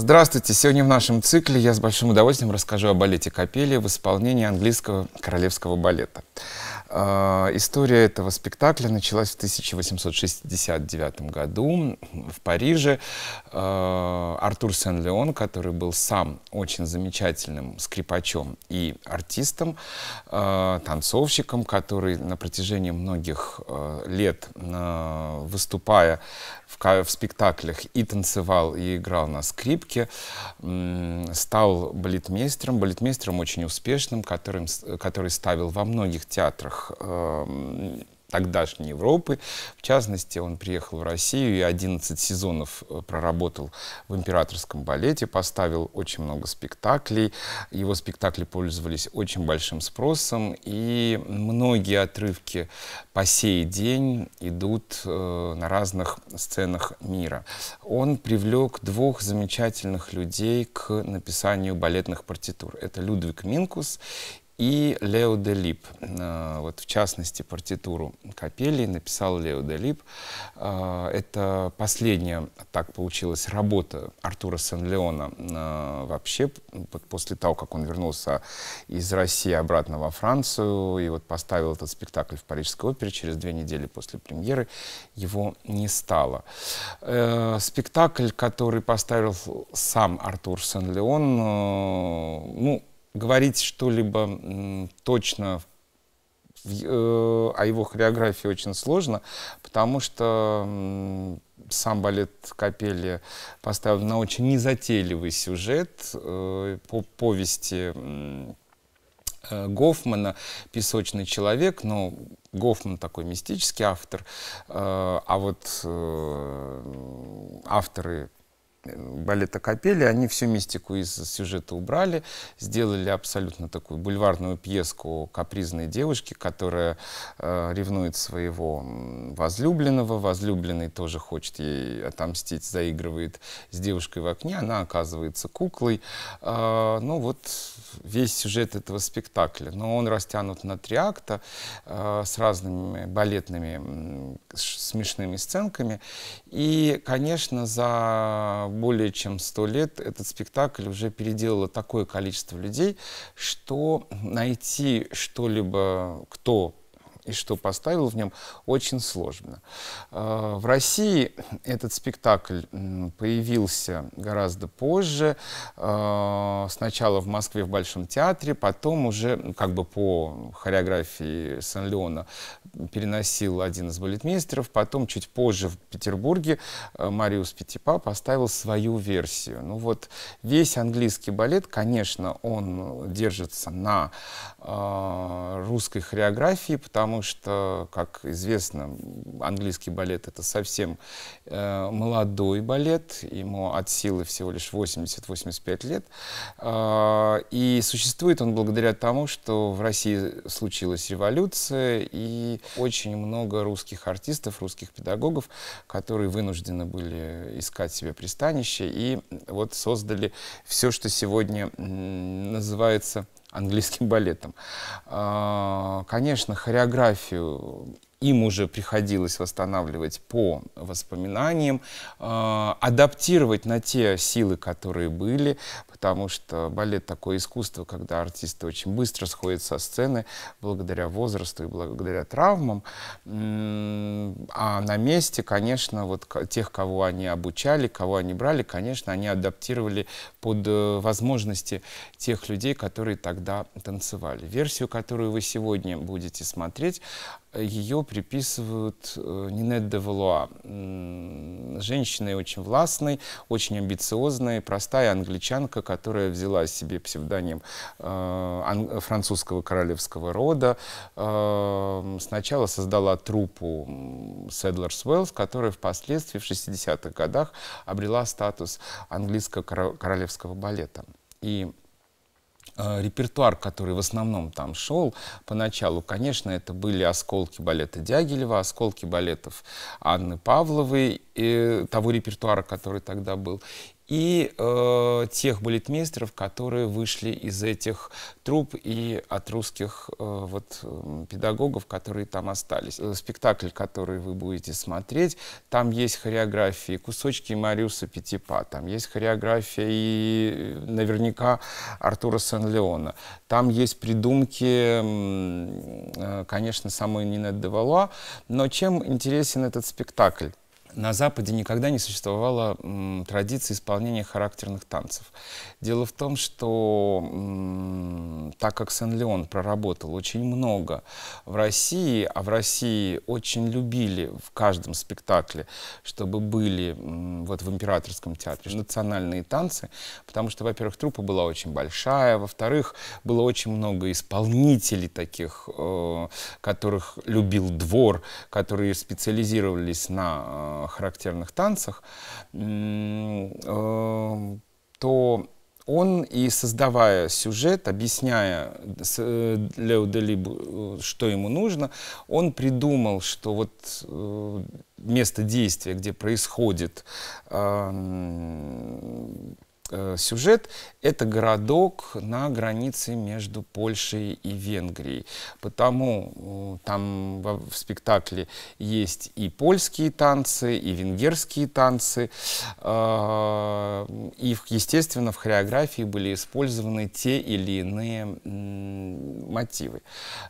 Здравствуйте! Сегодня в нашем цикле я с большим удовольствием расскажу о балете Капели в исполнении английского королевского балета. А, история этого спектакля началась в 1869 году в Париже. А, Артур Сен-Леон, который был сам очень замечательным скрипачом и артистом, а, танцовщиком, который на протяжении многих лет, выступая в спектаклях, и танцевал, и играл на скрипке, стал балетмейстером, балетмейстером очень успешным, который, который ставил во многих театрах странах эм, тогдашней Европы. В частности, он приехал в Россию и 11 сезонов э, проработал в императорском балете, поставил очень много спектаклей. Его спектакли пользовались очень большим спросом, и многие отрывки по сей день идут э, на разных сценах мира. Он привлек двух замечательных людей к написанию балетных партитур. Это Людвиг Минкус и Лео де Лип. Э, вот в частности, партитуру капелли написал Лео де Лип. Э, это последняя, так получилось, работа Артура Сен-Леона э, вообще, после того, как он вернулся из России обратно во Францию, и вот поставил этот спектакль в Парижской опере, через две недели после премьеры его не стало. Спектакль, который поставил сам Артур Сен-Леон, ну, говорить что-либо точно э, о его хореографии очень сложно, потому что сам балет Капелли поставил на очень незатейливый сюжет э, по повести э, Гофмана «Песочный человек», но Гофман такой мистический автор, а вот авторы балета Капели, они всю мистику из сюжета убрали, сделали абсолютно такую бульварную пьеску капризной девушки, которая э, ревнует своего возлюбленного, возлюбленный тоже хочет ей отомстить, заигрывает с девушкой в окне, она оказывается куклой. Э, ну вот весь сюжет этого спектакля, но он растянут на три акта э, с разными балетными смешными сценками, и, конечно, за более чем сто лет этот спектакль уже переделало такое количество людей, что найти что-либо, кто и что поставил в нем, очень сложно. А, в России этот спектакль появился гораздо позже, а, сначала в Москве в Большом театре, потом уже ну, как бы по хореографии Сан-Леона переносил один из балетмейстеров, потом чуть позже в Петербурге а, Мариус Петипа поставил свою версию. Ну вот весь английский балет, конечно, он держится на русской хореографии, потому потому что, как известно, английский балет — это совсем э, молодой балет, ему от силы всего лишь 80-85 лет, э, и существует он благодаря тому, что в России случилась революция, и очень много русских артистов, русских педагогов, которые вынуждены были искать себе пристанище, и вот создали все, что сегодня называется английским балетом. А, конечно, хореографию им уже приходилось восстанавливать по воспоминаниям, а, адаптировать на те силы, которые были, потому что балет такое искусство, когда артисты очень быстро сходят со сцены благодаря возрасту и благодаря травмам. А на месте, конечно, вот тех, кого они обучали, кого они брали, конечно, они адаптировали под э, возможности тех людей, которые тогда танцевали. Версию, которую вы сегодня будете смотреть, ее приписывают э, Нинет де Валуа. Женщиной очень властной, очень амбициозной, простая англичанка, которая взяла себе псевдоним э, французского королевского рода. Э, сначала создала труппу Седлерс Уэллс, которая впоследствии в 60-х годах обрела статус английского королевского балета. И Э, репертуар, который в основном там шел поначалу, конечно, это были осколки балета Дягилева, осколки балетов Анны Павловой, и того репертуара, который тогда был и э, тех балетмейстеров, которые вышли из этих труп и от русских э, вот, педагогов, которые там остались. Э, спектакль, который вы будете смотреть, там есть хореографии кусочки Мариуса Петипа, там есть хореография и э, наверняка Артура Сен-Леона, там есть придумки, э, конечно, самой Нинет Девалуа, но чем интересен этот спектакль? на Западе никогда не существовало м, традиции исполнения характерных танцев. Дело в том, что так как Сен-Леон проработал очень много в России, а в России очень любили в каждом спектакле, чтобы были вот в Императорском театре национальные танцы, потому что, во-первых, труппа была очень большая, во-вторых, было очень много исполнителей таких, э, которых любил двор, которые специализировались на э, характерных танцах, э, то он и создавая сюжет, объясняя э, Лео Делибу, э, что ему нужно, он придумал, что вот место действия, где происходит Э, сюжет — это городок на границе между Польшей и Венгрией. Потому там в, спектакле есть и польские танцы, и венгерские танцы. А, и, естественно, в хореографии были использованы те или иные мотивы.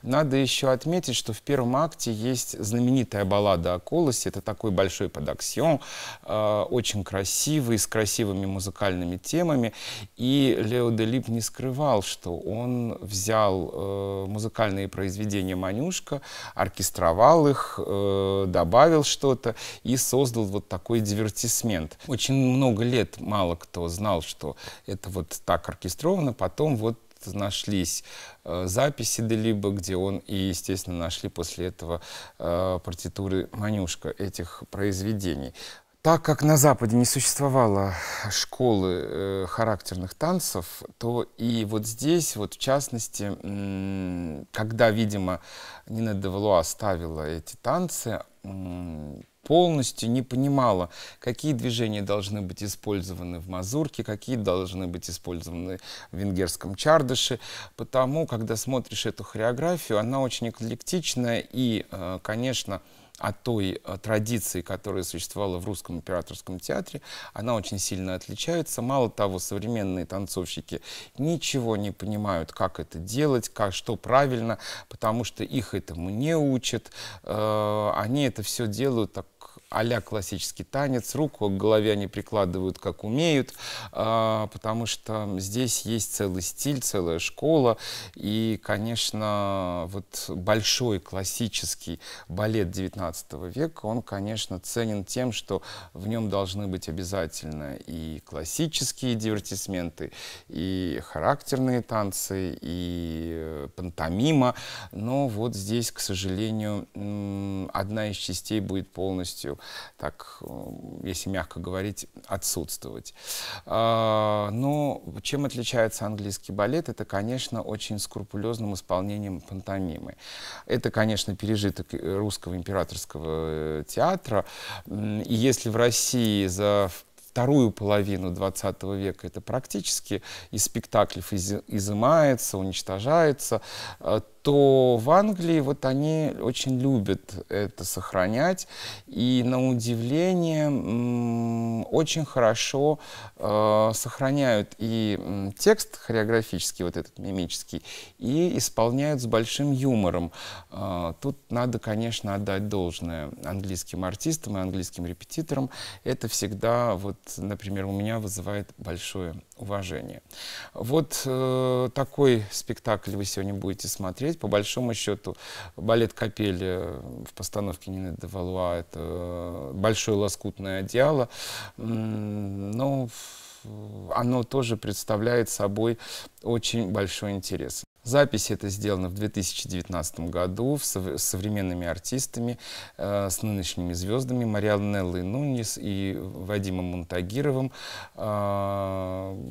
Надо еще отметить, что в первом акте есть знаменитая баллада о колосе. Это такой большой подаксион, а, очень красивый, с красивыми музыкальными темами. И Лео Делип не скрывал, что он взял э, музыкальные произведения Манюшка, оркестровал их, э, добавил что-то и создал вот такой дивертисмент. Очень много лет мало кто знал, что это вот так оркестровано, потом вот нашлись э, записи Делиба, где он и, естественно, нашли после этого э, партитуры Манюшка этих произведений. Так как на Западе не существовало школы э, характерных танцев, то и вот здесь, вот в частности, когда, видимо, Нина де оставила эти танцы, полностью не понимала, какие движения должны быть использованы в мазурке, какие должны быть использованы в венгерском чардыше. Потому, когда смотришь эту хореографию, она очень эклектичная и, э, конечно, от той э, традиции, которая существовала в русском императорском театре, она очень сильно отличается. Мало того, современные танцовщики ничего не понимают, как это делать, как, что правильно, потому что их этому не учат. Э, они это все делают так а классический танец, руку к голове они прикладывают как умеют, а, потому что здесь есть целый стиль, целая школа, и, конечно, вот большой классический балет 19 века, он, конечно, ценен тем, что в нем должны быть обязательно и классические дивертисменты, и характерные танцы, и пантомима, но вот здесь, к сожалению, одна из частей будет полностью так, э, если мягко говорить, отсутствовать. А, Но ну, чем отличается английский балет? Это, конечно, очень скрупулезным исполнением пантомимы. Это, конечно, пережиток русского императорского э, театра. И если в России за вторую половину 20 века это практически из спектаклей изымается, уничтожается, э, то в Англии вот они очень любят это сохранять. И на удивление очень хорошо э, сохраняют и текст хореографический, вот этот мимический, и исполняют с большим юмором. Э, тут надо, конечно, отдать должное английским артистам и английским репетиторам. Это всегда, вот, например, у меня вызывает большое уважения. Вот э, такой спектакль вы сегодня будете смотреть. По большому счету, балет «Капель» э, в постановке Нины де это э, большое лоскутное одеяло. Но оно тоже представляет собой очень большой интерес. Запись эта сделана в 2019 году с современными артистами, э, с нынешними звездами Марианеллой Нунис и Вадимом Монтагировым, э,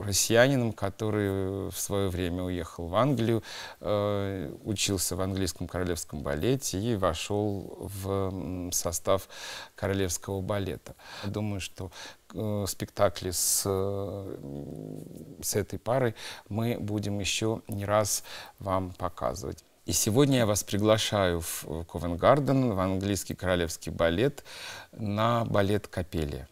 россиянином, который в свое время уехал в Англию, э, учился в английском королевском балете и вошел в состав королевского балета. Думаю, что Э, спектакли с, э, с этой парой мы будем еще не раз вам показывать. И сегодня я вас приглашаю в Ковенгарден, в английский королевский балет, на балет «Капелия».